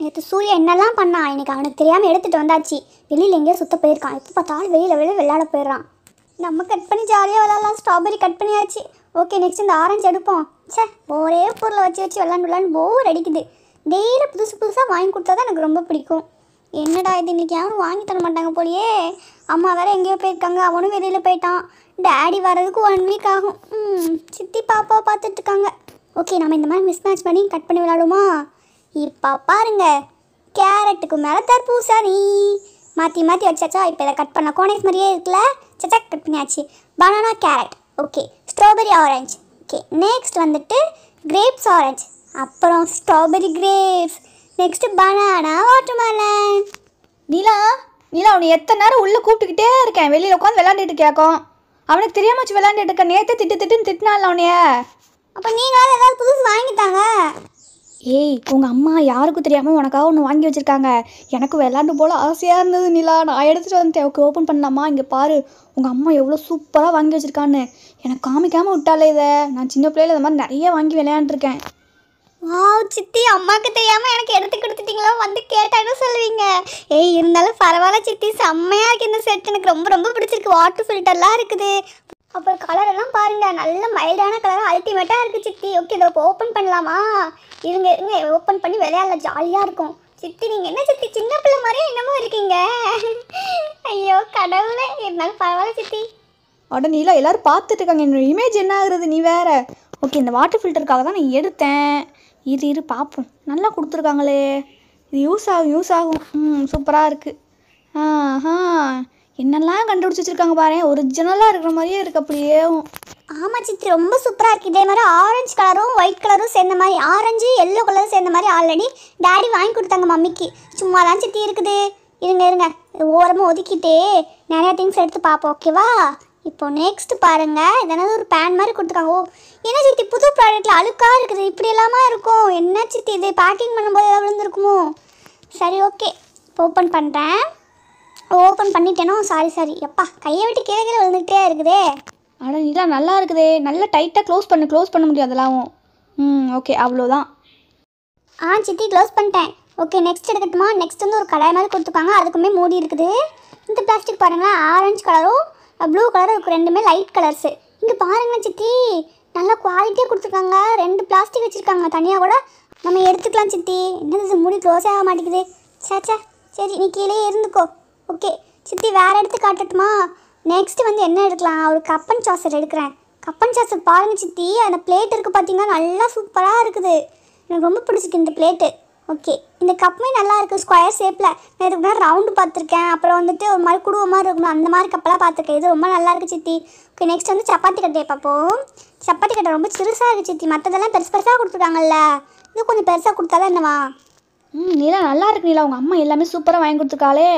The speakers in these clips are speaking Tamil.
நேற்று சூரிய என்னெல்லாம் பண்ணான் இன்றைக்கி அவனுக்கு தெரியாமல் எடுத்துகிட்டு வந்தாச்சு வெளியில் எங்கேயோ சுத்த போயிருக்கான் எப்போ பார்த்தாலும் வெளியில் வெளியில் விளையாட போயிடுறான் நம்ம கட் பண்ணி ஜாலியாக விளாட்லாம் ஸ்ட்ராபெரி கட் பண்ணியாச்சு ஓகே நெக்ஸ்ட் இந்த ஆரஞ்சு எடுப்போம் சே ஒரே பொருளை வச்சு வச்சு விளாண்டு விளாண்டு போர் அடிக்குது டெய்லி புதுசு புதுசாக வாங்கி கொடுத்தா தான் எனக்கு ரொம்ப பிடிக்கும் என்னடா இது இன்றைக்கி யாரும் வாங்கி தர மாட்டாங்க போலியே அம்மா வேறு எங்கேயோ போயிருக்காங்க அவனும் வெளியில் போயிட்டான் டேடி வர்றதுக்கு ஒன் வீக் ஆகும் சித்தி பாப்பாவை பார்த்துட்ருக்காங்க ஓகே நம்ம இந்த மாதிரி மிஸ் மேட்ச் பண்ணி கட் பண்ணி விளாடுமா இப்போ பாருங்க கேரட்டுக்கு மேலே தர்பூசணி மாற்றி மாற்றி வச்சாச்சா இப்போ இதை கட் பண்ண கோனேஸ் மாதிரியே இருக்குல்ல சச்சா கட் பண்ணியாச்சு banana carrot okay strawberry orange okay next வந்துட்டு கிரேப்ஸ் ஆரஞ்சு அப்புறம் strawberry grapes next banana watermelon நிலா நிலா அவனை எத்தனை நேரம் உள்ளே கூப்பிட்டுக்கிட்டே இருக்கேன் வெளியில் உட்காந்து விளாண்டுட்டு கேட்கும் அவனுக்கு தெரியாமல் வச்சு விளாண்டுட்டு இருக்கேன் நேற்று திட்டு திட்டுன்னு திட்டினால அவனைய அப்போ நீங்களாவது ஏதாவது புதுசு வாங்கிட்டாங்க ஏய் உங்கள் அம்மா யாருக்கும் தெரியாமல் உனக்காக ஒன்று வாங்கி வச்சுருக்காங்க எனக்கு விளாண்டு போல் ஆசையாக இருந்தது நிலா நான் எடுத்துகிட்டு வந்து ஓகே ஓப்பன் பண்ணலாமா இங்கே பாரு உங்கள் அம்மா எவ்வளோ சூப்பராக வாங்கி வச்சுருக்கான்னு எனக்கு காமிக்காமல் விட்டாலே இதை நான் சின்ன பிள்ளையில் இந்த மாதிரி நிறைய வாங்கி விளையாண்டுருக்கேன் வா சித்தி அம்மாவுக்கு தெரியாமல் எனக்கு எடுத்து வந்து கேட்டான்னு சொல்லுவீங்க ஏய் இருந்தாலும் பரவாயில்ல சித்தி செம்மையாக இருக்குது இந்த செட் எனக்கு ரொம்ப ரொம்ப பிடிச்சிருக்கு வாட்டர் ஃபில்டர்லாம் இருக்குது அப்புறம் கலர் எல்லாம் பாருங்கள் நல்ல மைல்டான கலர் அல்டிமேட்டாக இருக்குது சித்தி ஓகே இதை ஓப்பன் பண்ணலாமா இருங்க இருங்க ஓப்பன் பண்ணி விளையாடல ஜாலியாக இருக்கும் சித்தி நீங்கள் என்ன சித்தி சின்ன பிள்ளை மாதிரியே என்னமோ இருக்கீங்க ஐயோ கடவுளே இருந்தாலும் பரவாயில்ல சித்தி அட நீலா எல்லோரும் பார்த்துட்டு இருக்காங்க என்னோடய இமேஜ் என்ன ஆகுறது நீ வேற ஓகே இந்த வாட்டர் ஃபில்டருக்காக தான் நான் எடுத்தேன் இரு இரு பார்ப்போம் நல்லா கொடுத்துருக்காங்களே இது யூஸ் ஆகும் யூஸ் ஆகும் ம் சூப்பராக இருக்குது ஆஹா என்னெல்லாம் கண்டுபிடிச்சி வச்சுருக்காங்க பாரு ஒரிஜினலாக இருக்கிற மாதிரியே இருக்கு அப்படியே ஆமாம் சித்தி ரொம்ப சூப்பராக இருக்குது இதே மாதிரி ஆரஞ்சு கலரும் ஒயிட் கலரும் சேர்ந்த மாதிரி ஆரஞ்சு எல்லோ கலரும் சேர்ந்த மாதிரி ஆல்ரெடி டேடி வாங்கி கொடுத்தாங்க மம்மிக்கு சும்மா தான் சித்தி இருக்குது இருங்க இருங்க ஓரமாக ஒதுக்கிட்டே நிறையா திங்ஸ் எடுத்து பார்ப்போம் ஓகேவா இப்போ நெக்ஸ்ட் பாருங்கள் இதனால ஒரு பேன் மாதிரி கொடுத்துருக்காங்க ஓ என்ன சித்தி புது ப்ராடக்ட்டில் அழுக்காக இருக்குது இப்படி எல்லாமா இருக்கும் என்ன சித்தி இது பேக்கிங் பண்ணும்போது எதாவது விழுந்துருக்குமோ சரி ஓகே இப்போ ஓப்பன் பண்ணுறேன் ஓப்பன் பண்ணிட்டேனோ சாரி சாரி எப்பா கையை விட்டு கீழே கீழே விழுந்துக்கிட்டே இருக்குதே ஆனால் நீலாம் நல்லா இருக்குதே நல்லா டைட்டாக க்ளோஸ் பண்ணு க்ளோஸ் பண்ண முடியும் அதெல்லாம் ம் ஓகே அவ்வளோதான் ஆ சித்தி க்ளோஸ் பண்ணிட்டேன் ஓகே நெக்ஸ்ட் எடுக்கட்டுமா நெக்ஸ்ட் வந்து ஒரு கடாய் மாதிரி கொடுத்துருக்காங்க அதுக்குமே மூடி இருக்குது இந்த பிளாஸ்டிக் பாருங்களேன் ஆரஞ்சு கலரும் ப்ளூ கலரும் இருக்குது ரெண்டுமே லைட் கலர்ஸு இங்கே பாருங்கள் சித்தி நல்லா குவாலிட்டியாக கொடுத்துருக்காங்க ரெண்டு பிளாஸ்டிக் வச்சுருக்காங்க தனியாக கூட நம்ம எடுத்துக்கலாம் சித்தி என்னது மூடி க்ளோஸே ஆக மாட்டேங்குது சாச்சா சரி நீ கீழே இருந்துக்கோ ஓகே சித்தி வேறு எடுத்து காட்டட்டுமா நெக்ஸ்ட்டு வந்து என்ன எடுக்கலாம் ஒரு கப்பன் சாசர் எடுக்கிறேன் கப்பன் சாசர் பாருங்கள் சித்தி அந்த பிளேட் இருக்குது பார்த்தீங்கன்னா நல்லா சூப்பராக இருக்குது எனக்கு ரொம்ப பிடிச்சிருக்கு இந்த பிளேட்டு ஓகே இந்த கப்புமே நல்லா இருக்குது ஸ்கொயர் ஷேப்பில் நான் இதுக்கு முன்னாடி ரவுண்டு பார்த்துருக்கேன் அப்புறம் வந்துட்டு ஒரு மாதிரி குடுவ மாதிரி இருக்கணும் அந்த மாதிரி கப்பெல்லாம் பார்த்துருக்கேன் இது ரொம்ப நல்லா இருக்குது சித்தி ஓகே நெக்ஸ்ட் வந்து சப்பாத்தி கட்டையை பார்ப்போம் சப்பாத்தி கட்டை ரொம்ப சிறுசாக இருக்குது சித்தி மற்றதெல்லாம் பெருசு பெருசாக கொடுத்துருக்காங்கல்ல இது கொஞ்சம் பெருசாக கொடுத்தாலும் என்னவா ம் நிலா நல்லா இருக்கு நிலா உங்கள் அம்மா எல்லாமே சூப்பராக வாங்கி கொடுத்துருக்காளே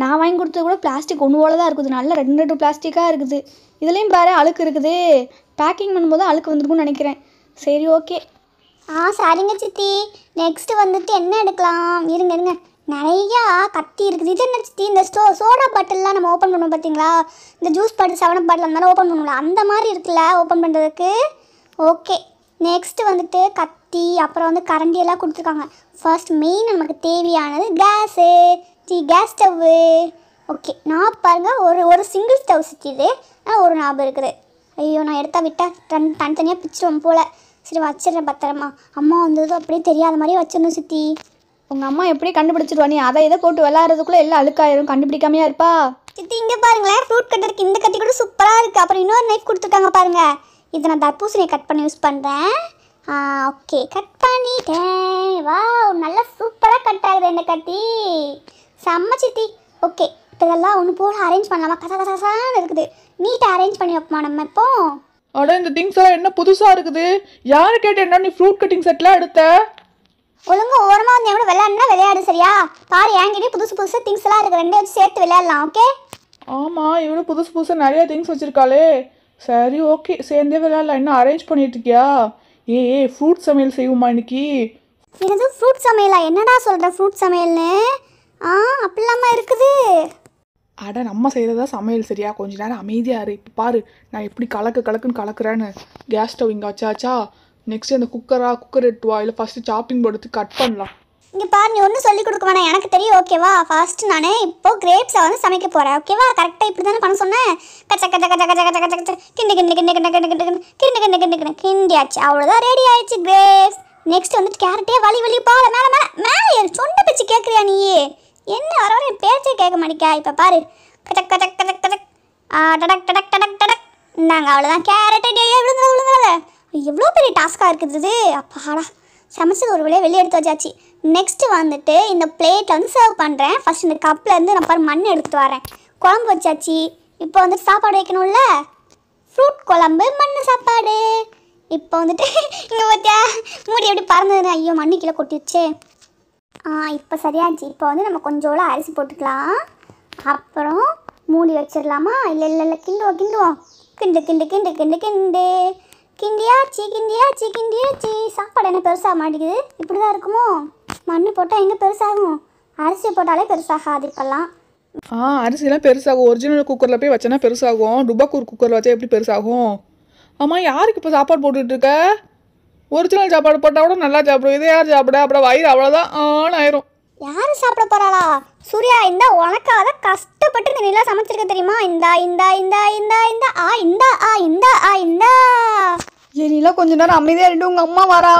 நான் வாங்கி கொடுத்தது கூட பிளாஸ்டிக் ஒன்று போல தான் இருக்குது நல்லா ரெண்டு ரெண்டு பிளாஸ்டிக்காக இருக்குது இதுலேயும் பாரு அழுக்கு இருக்குது பேக்கிங் பண்ணும்போது அழுக்கு வந்துருக்கும்னு நினைக்கிறேன் சரி ஓகே ஆ சரிங்க சித்தி நெக்ஸ்ட்டு வந்துட்டு என்ன எடுக்கலாம் இருங்க இருங்க நிறையா கத்தி இருக்குது இது என்ன சித்தி இந்த ஸ்டோ சோடா பாட்டிலெலாம் நம்ம ஓப்பன் பண்ணுவோம் பார்த்தீங்களா இந்த ஜூஸ் பாட்டில் சவன பாட்டில் அந்த மாதிரி ஓப்பன் பண்ணுவோம்ல அந்த மாதிரி இருக்குல்ல ஓப்பன் பண்ணுறதுக்கு ஓகே நெக்ஸ்ட்டு வந்துட்டு கத்தி அப்புறம் வந்து கரண்டி எல்லாம் கொடுத்துருக்காங்க ஃபர்ஸ்ட் மெயின் நமக்கு தேவையானது கேஸு டி கேஸ் ஸ்டவ்வு ஓகே நான் பாருங்கள் ஒரு ஒரு சிங்கிள் ஸ்டவ் சுற்றிது ஆனால் ஒரு ஞாபகம் இருக்குது ஐயோ நான் எடுத்தால் விட்டேன் தன் தனித்தனியாக பிச்சுருவோம் போல் சரி வச்சிடுறேன் பத்திரமா அம்மா வந்ததும் அப்படியே தெரியாத மாதிரி வச்சிடணும் சுற்றி உங்கள் அம்மா எப்படி கண்டுபிடிச்சிடுவா நீ அதை இதை போட்டு விளாட்றதுக்குள்ளே எல்லாம் அழுக்காயிரும் கண்டுபிடிக்காமையா இருப்பா சித்தி இங்கே பாருங்களேன் ஃப்ரூட் கட்டருக்கு இந்த கத்தி கூட சூப்பராக இருக்குது அப்புறம் இன்னொரு நைஃப் கொடுத்துருக்காங்க பாருங்கள் இதை நான் தர்பூசணியை கட் பண்ணி யூஸ் பண்ணுறேன் ஓகே கட் பண்ணிட்டேன் வா நல்லா சூப்பராக கட் ஆகுது இந்த கத்தி செம்ம சித்தி ஓகே இப்போ இதெல்லாம் ஒன்று போல் அரேஞ்ச் பண்ணலாமா கசா கசான்னு இருக்குது நீட்டாக அரேஞ்ச் பண்ணி வைப்போமா நம்ம இப்போ அட இந்த திங்ஸ் எல்லாம் என்ன புதுசாக இருக்குது யார் கேட்டு என்ன நீ ஃப்ரூட் கட்டிங் செட்லாம் எடுத்த ஒழுங்கு ஓரமாக வந்து எவ்வளோ விளையாடுனா விளையாடு சரியா பாரு என்கிட்டே புதுசு புதுசாக திங்ஸ் எல்லாம் இருக்குது ரெண்டே வச்சு சேர்த்து விளையாடலாம் ஓகே ஆமாம் இவ்வளோ புதுசு புதுசாக நிறைய திங்ஸ் வச்சுருக்காளே சரி ஓகே சேர்ந்தே விளாட்லாம் இன்னும் அரேஞ்ச் பண்ணிட்டு இருக்கியா ஏ ஏ ஃப்ரூட் சமையல் செய்வோமா இன்னைக்கு என்னது ஃப்ரூட் சமையலா என்னடா சொல்கிற ஃப்ரூட் சமையல்னு ஆ அப்படிலாமா இருக்குது அட நம்ம செய்கிறதா சமையல் சரியா கொஞ்ச நேரம் அமைதியாக இரு இப்போ பாரு நான் எப்படி கலக்கு கலக்குன்னு கலக்குறேன்னு கேஸ் ஸ்டவ் இங்கே வச்சாச்சா நெக்ஸ்ட் அந்த குக்கரா குக்கர் எட்டுவா இல்லை ஃபஸ்ட்டு சாப்பிங் போடுறதுக்கு கட் பண்ணலாம் இங்கே பாரு நீ ஒன்றும் சொல்லிக் கொடுக்க வேணாம் எனக்கு தெரியும் ஓகேவா ஃபர்ஸ்ட் நானே இப்போது கிரேப்ஸை வந்து சமைக்க போகிறேன் ஓகேவா கரெக்டாக இப்படி தானே பண்ண சொன்னேன் கச்ச கச்ச கச்ச கச்ச கச்ச கச்ச கச்ச கிண்டு கிண்டு கிண்டு கிண்டு கிண்டு கிண்டு கிண்டு கிண்டு கிண்டு கிண்டு கிண்டியாச்சு அவ்வளோதான் ரெடி ஆயிடுச்சு கிரேப்ஸ் நெக்ஸ்ட் வந்துட்டு கேரட்டே வலி வலி போகல மேலே மேலே மேலே என் சொந்த பிச்சு கேட்குறியா நீ என்ன வர வர என் பேச்சே கேட்க மாட்டேக்கா இப்போ பாரு கச்சக் கச்சக் கச்சக் கச்சக் டடக் டடக் டடக் டடக் இந்தாங்க அவ்வளோதான் கேரட்டே விழுந்துடல விழுந்துடல எவ்வளோ பெரிய டாஸ்க்காக இருக்குது அப்பாடா சமைச்சது ஒரு வழியாக வெளியே எடுத்து வச்சாச்சு நெக்ஸ்ட்டு வந்துட்டு இந்த பிளேட்டில் வந்து சர்வ் பண்ணுறேன் ஃபஸ்ட் இந்த கப்லேருந்து நான் பாரு மண் எடுத்து வரேன் குழம்பு வச்சாச்சு இப்போ வந்துட்டு சாப்பாடு வைக்கணும்ல ஃப்ரூட் குழம்பு மண் சாப்பாடு இப்போ வந்துட்டு இங்கே பார்த்தியா மூடி எப்படி பறந்ததுன்னு ஐயோ மண்ணு கீழே கொட்டிடுச்சு ஆ இப்போ சரியாச்சு இப்போ வந்து நம்ம கொஞ்சோட அரிசி போட்டுக்கலாம் அப்புறம் மூடி வச்சிடலாமா இல்லை இல்லை இல்லை கிண்டுவோம் கிண்டுவோம் கிண்டு கிண்டு கிண்டு கிண்டு கிண்டு கிண்டியாச்சு கிண்டியா கிண்டியாச்சு சாப்பாடு என்ன பெருசாக மாட்டேங்குது இப்படி தான் இருக்குமோ மண் போட்டால் எங்கே பெருசாகும் அரிசி போட்டாலே பெருசாகாது இப்போல்லாம் ஆ அரிசிலாம் பெருசாகும் ஒரிஜினல் குக்கரில் போய் வச்சனா பெருசாகும் டுபாக்கூர் குக்கரில் வச்சா எப்படி பெருசாகும் ஆமாம் யாருக்கு இப்போ சாப்பாடு போட்டுட்ருக்க ஒரிஜினல் சாப்பாடு போட்டால் கூட நல்லா சாப்பிடும் இதே யார் சாப்பிட அப்புறம் வயிறு அவ்வளோதான் ஆன் ஆயிரும் யார் சாப்பிட போகிறாளா சூர்யா இந்த உனக்காக கஷ்டப்பட்டு இந்த நிலா சமைச்சிருக்க தெரியுமா இந்தா இந்தா இந்தா இந்தா இந்தா ஆ இந்தா ஆ இந்தா ஆ இந்தா ஏ நிலா கொஞ்ச நேரம் அமைதியாக இருந்து உங்கள் அம்மா வரா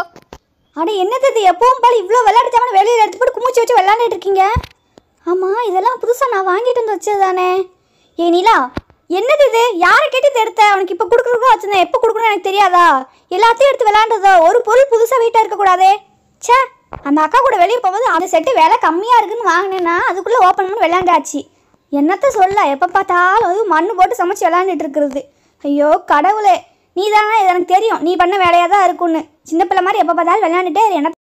ஆனால் என்னது இது எப்பவும் போல் இவ்வளோ விளையாட்டு வெளியில் எடுத்து போட்டு குமிச்சு வச்சு விளையாண்டுட்டு இருக்கீங்க ஆமாம் இதெல்லாம் புதுசாக நான் வாங்கிட்டு வந்து வச்சது தானே ஏ நிலா என்னது இது யாரை கேட்டு எடுத்த அவனுக்கு இப்போ கொடுக்குறதோ வச்சுருந்தேன் எப்போ கொடுக்கணும்னு எனக்கு தெரியாதா எல்லாத்தையும் எடுத்து விளாண்டுதோ ஒரு பொருள் புதுசாக வீட்டாக இருக்கக்கூடாதே சே அந்த அக்கா கூட வெளியே போகும்போது அந்த செட்டு வேலை கம்மியாக இருக்குதுன்னு வாங்கினேன்னா அதுக்குள்ளே ஓப்பன் பண்ணி விளாண்டாச்சு என்னத்த சொல்ல எப்போ பார்த்தாலும் அது மண் போட்டு சமைச்சு விளாண்டுட்டு இருக்கிறது ஐயோ கடவுளே நீ தானே இது எனக்கு தெரியும் நீ பண்ண வேலையாக தான் இருக்குன்னு சின்ன பிள்ளை மாதிரி எப்போ பார்த்தாலும் விளையாண்டுட்டே என்ன